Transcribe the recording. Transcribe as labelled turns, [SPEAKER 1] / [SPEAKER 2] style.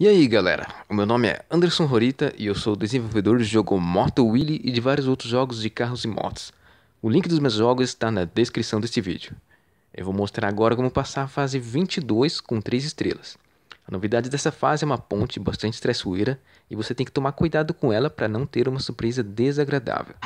[SPEAKER 1] E aí galera, o meu nome é Anderson Rorita e eu sou desenvolvedor do jogo Moto Wheelie e de vários outros jogos de carros e motos. O link dos meus jogos está na descrição deste vídeo. Eu vou mostrar agora como passar a fase 22 com 3 estrelas. A novidade dessa fase é uma ponte bastante traiçoeira e você tem que tomar cuidado com ela para não ter uma surpresa desagradável.